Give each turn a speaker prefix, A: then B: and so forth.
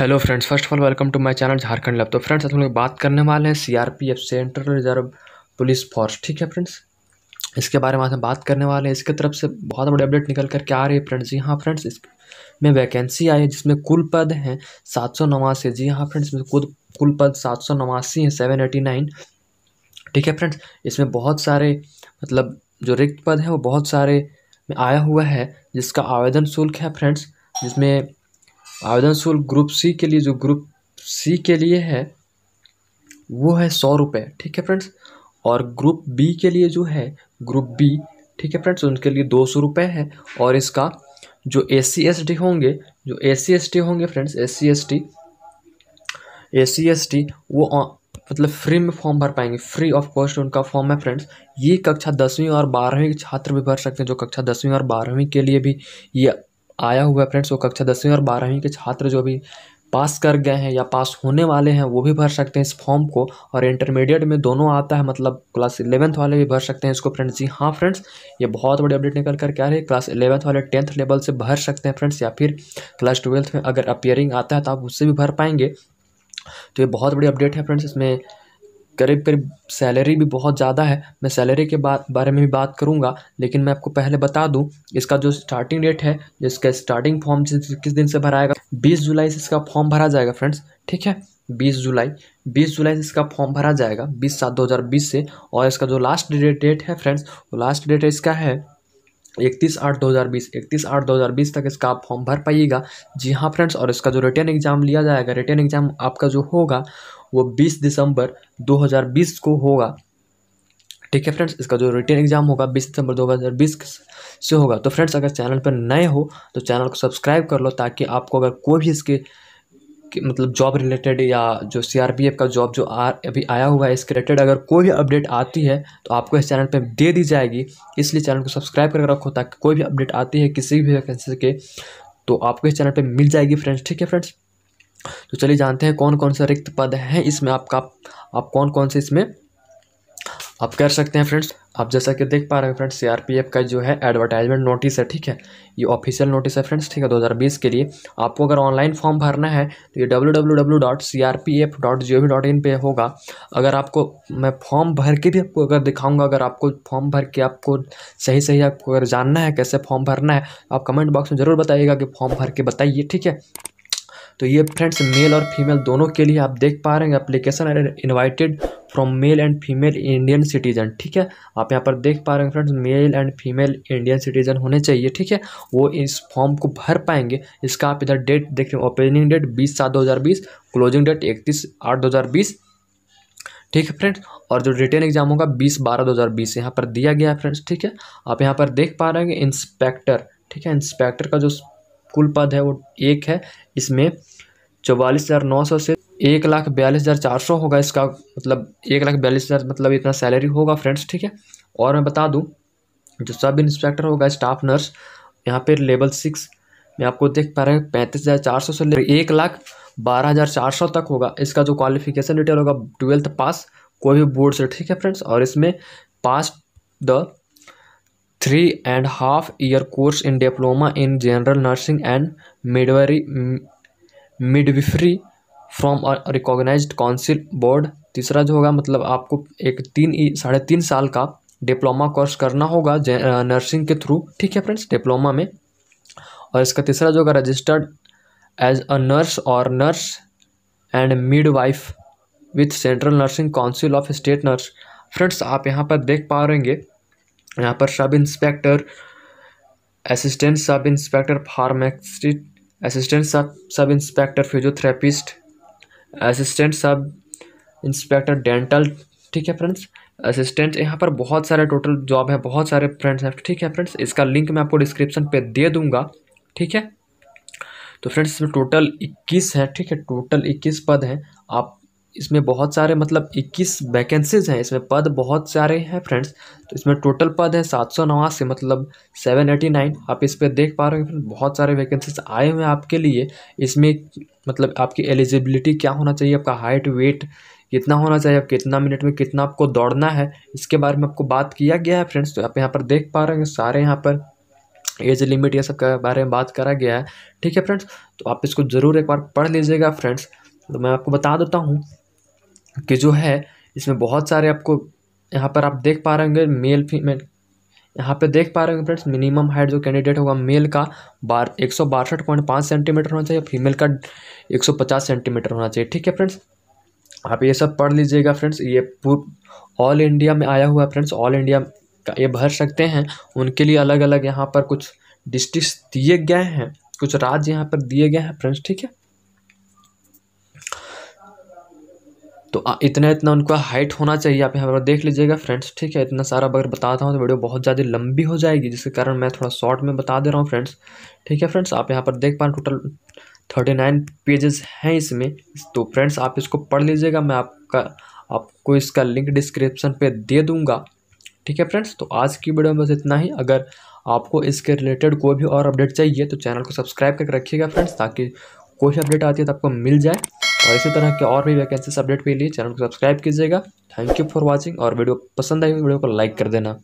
A: hello friends first of all welcome to my channel Jharkhand Lab तो friends आज हम लोग बात करने वाले हैं CRPF central reserve police force ठीक है फ्रेंड्स इसके बारे में आज हम बात करने वाले हैं इसके तरफ से बहुत बड़ी अपडेट निकल करके आ रही है फ्रेंड्स जी हाँ फ्रेंड्स इस में वैकेंसी आई है जिसमें कुल पद हैं सात सौ नवासी जी हाँ फ्रेंड्स इसमें कुल कुल पद सात सौ नवासी हैं सेवन एटी नाइन ठीक है फ्रेंड्स इसमें बहुत सारे मतलब जो रिक्त पद हैं वो बहुत सारे में आया हुआ है जिसका आवेदन शुल्क है फ्रेंड्स जिसमें आवेदन शुल्क ग्रुप सी के लिए जो ग्रुप सी के लिए है वो है सौ रुपये ठीक है फ्रेंड्स और ग्रुप बी के लिए जो है ग्रुप बी ठीक है फ्रेंड्स उनके लिए दो सौ रुपये है और इसका जो एस सी होंगे जो एस सी होंगे friends S C S C वो मतलब फ्री में फॉर्म भर पाएंगे फ्री ऑफ कॉस्ट उनका फॉर्म है फ्रेंड्स ये कक्षा दसवीं और बारहवीं के छात्र भी भर सकते हैं जो कक्षा दसवीं और बारहवीं के लिए भी ये आया हुआ है फ्रेंड्स वो कक्षा दसवीं और बारहवीं के छात्र जो भी पास कर गए हैं या पास होने वाले हैं वो भी भर सकते हैं इस फॉर्म को और इंटरमीडिएट में दोनों आता है मतलब क्लास इलेवंथ वाले भी भर सकते हैं इसको फ्रेंड्स जी हाँ फ्रेंड्स ये बहुत बड़ी अपडेट निकल कर क्या है क्लास इलेवंथ वाले टेंथ लेवल से भर सकते हैं फ्रेंड्स या फिर क्लास ट्वेल्थ में अगर अपियरिंग आता है तो आप उससे भी भर पाएंगे तो ये बहुत बड़ी अपडेट है फ्रेंड्स इसमें करीब करीब सैलरी भी बहुत ज़्यादा है मैं सैलरी के बात बारे में भी बात करूँगा लेकिन मैं आपको पहले बता दूँ इसका जो स्टार्टिंग डेट है जिसका स्टार्टिंग फॉर्म किस दिन से भराएगा बीस जुलाई से इसका फॉर्म भरा जाएगा फ्रेंड्स ठीक है बीस जुलाई बीस जुलाई से इसका फॉर्म भरा जाएगा बीस सात दो हज़ार बीस से और इसका जो लास्ट डेट है फ्रेंड्स वो लास्ट डेट इसका है इकतीस आठ दो हज़ार बीस इकतीस आठ दो हज़ार बीस तक इसका आप फॉर्म भर पाइएगा जी हाँ फ्रेंड्स और इसका जो रिटर्न एग्ज़ाम लिया जाएगा रिटर्न एग्ज़ाम आपका जो होगा वो बीस दिसंबर दो हज़ार बीस को होगा ठीक है फ्रेंड्स इसका जो रिटर्न एग्जाम होगा 20 हज़ार 2020 से होगा तो फ्रेंड्स अगर चैनल पर नए हो तो चैनल को सब्सक्राइब कर लो ताकि आपको अगर कोई भी इसके मतलब जॉब रिलेटेड या जो सी का जॉब जो आ अभी आया हुआ है इसके रिलेटेड अगर कोई भी अपडेट आती है तो आपको इस चैनल पे दे दी जाएगी इसलिए चैनल को सब्सक्राइब करके रखो ताकि कोई भी अपडेट आती है किसी भी वैकेंसी के तो आपको इस चैनल पे मिल जाएगी फ्रेंड्स ठीक है फ्रेंड्स तो चलिए जानते हैं कौन कौन से रिक्त पद हैं इसमें आपका आप कौन कौन से इसमें आप कर सकते हैं फ्रेंड्स आप जैसा कि देख पा रहे हैं फ्रेंड्स सीआरपीएफ का जो है एडवर्टाइजमेंट नोटिस है ठीक है ये ऑफिशियल नोटिस है फ्रेंड्स ठीक है 2020 के लिए आपको अगर ऑनलाइन फॉर्म भरना है तो ये www.crpf.gov.in पे होगा अगर आपको मैं फॉर्म भर के भी आपको अगर दिखाऊंगा अगर आपको फॉर्म भर के आपको सही सही आपको अगर जानना है कैसे फॉर्म भरना है आप कमेंट बॉक्स में ज़रूर बताइएगा कि फॉर्म भर के बताइए ठीक है तो ये फ्रेंड्स मेल और फीमेल दोनों के लिए आप देख पा रहे हैं application invited from male and female Indian citizen ठीक है आप यहाँ पर देख पा रहे हैं friends male and female Indian citizen होने चाहिए ठीक है वो इस फॉर्म को भर पाएंगे इसका आप इधर डेट देख रहे हैं ओपनिंग डेट बीस सात दो हज़ार बीस क्लोजिंग डेट इकतीस आठ दो हज़ार बीस ठीक है फ्रेंड्स और जो रिटर्न एग्जाम होगा बीस बारह दो हज़ार बीस यहाँ पर दिया गया है फ्रेंड्स ठीक है आप यहाँ पर देख पा रहे हैं इंस्पेक्टर ठीक है इंस्पेक्टर का जो कुल पद है वो एक है इसमें चौवालीस हज़ार नौ सौ से एक लाख बयालीस हज़ार चार सौ होगा इसका मतलब एक लाख बयालीस हज़ार मतलब इतना सैलरी होगा फ्रेंड्स ठीक है और मैं बता दूँ जो सब इंस्पेक्टर होगा स्टाफ नर्स यहाँ पर लेवल सिक्स मैं आपको देख पा रहा हूँ पैंतीस हज़ार चार सौ से ले एक लाख बारह हज़ार चार सौ तक होगा इसका जो क्वालिफिकेशन डिटेल होगा ट्वेल्थ पास कोई भी बोर्ड से ठीक है फ्रेंड्स और इसमें pass the three and half year course in diploma in general nursing and midwifery midwifery from a council board तीसरा जो होगा मतलब आपको एक तीन साढ़े तीन साल का डिप्लोमा कोर्स करना होगा नर्सिंग के थ्रू ठीक है फ्रेंड्स डिप्लोमा में और इसका तीसरा जो होगा रजिस्टर्ड एज अ नर्स और nurse and midwife with central nursing council of state nurse friends आप यहाँ पर देख पा रहेंगे यहाँ पर sub inspector assistant sub inspector pharmacist assistant sub sub inspector physiotherapist assistant sub inspector dental ठीक है फ्रेंड्स असिस्टेंट यहाँ पर बहुत सारे टोटल जॉब है बहुत सारे फ्रेंड्स हैं ठीक है फ्रेंड्स इसका लिंक मैं आपको डिस्क्रिप्शन पे दे दूंगा ठीक है तो फ्रेंड्स इसमें टोटल 21 है ठीक है टोटल 21 पद हैं आप इसमें बहुत सारे मतलब 21 वैकेंसीज हैं इसमें पद बहुत सारे हैं फ्रेंड्स तो इसमें टोटल पद है सात सौ नवासी मतलब सेवन एटी नाइन आप इस पर देख पा रहे हो बहुत सारे वैकेंसीज आए हुए हैं आपके लिए इसमें मतलब आपकी एलिजिबिलिटी क्या होना चाहिए आपका हाइट वेट कितना होना चाहिए आप कितना मिनट में कितना आपको दौड़ना है इसके बारे में आपको बात किया गया है फ्रेंड्स तो आप यहाँ पर देख पा रहे हैं सारे यहाँ पर एज लिमिट यह सब के बारे में बात करा गया है ठीक है फ्रेंड्स तो आप इसको ज़रूर एक बार पढ़ लीजिएगा फ्रेंड्स तो मैं आपको बता देता हूँ कि जो है इसमें बहुत सारे आपको यहाँ पर आप देख पा रहे होंगे मेल फीमेल यहाँ पे देख पा रहे होंगे फ्रेंड्स मिनिमम हाइट जो कैंडिडेट होगा मेल का बार एक सौ बासठ पॉइंट पाँच सेंटीमीटर होना चाहिए फीमेल का एक सौ पचास सेंटीमीटर होना चाहिए ठीक है फ्रेंड्स आप ये सब पढ़ लीजिएगा फ्रेंड्स ये ऑल इंडिया में आया हुआ है फ्रेंड्स ऑल इंडिया का ये भर सकते हैं उनके लिए अलग अलग यहाँ पर कुछ डिस्ट्रिक्ट दिए गए हैं कुछ राज्य यहाँ पर दिए गए हैं फ्रेंड्स ठीक है तो इतना इतना उनका हाइट होना चाहिए आप यहाँ पर देख लीजिएगा फ्रेंड्स ठीक है इतना सारा अगर बताता हूँ तो वीडियो बहुत ज़्यादा लंबी हो जाएगी जिसके कारण मैं थोड़ा शॉर्ट में बता दे रहा हूँ फ्रेंड्स ठीक है फ्रेंड्स आप यहाँ पर देख पा रहे टोटल थर्टी नाइन पेजेस हैं इसमें तो फ्रेंड्स आप इसको पढ़ लीजिएगा मैं आपका आपको इसका लिंक डिस्क्रिप्शन पर दे दूँगा ठीक है फ्रेंड्स तो आज की वीडियो में बस इतना ही अगर आपको इसके रिलेटेड कोई भी और अपडेट चाहिए तो चैनल को सब्सक्राइब करके रखिएगा फ्रेंड्स ताकि कोई अपडेट आती है तो आपको मिल जाए और इसी तरह के और भी वैकेंसीज अपडेट के लिए चैनल को सब्सक्राइब कीजिएगा थैंक यू फॉर वॉचिंग और वीडियो पसंद आई वीडियो को लाइक कर देना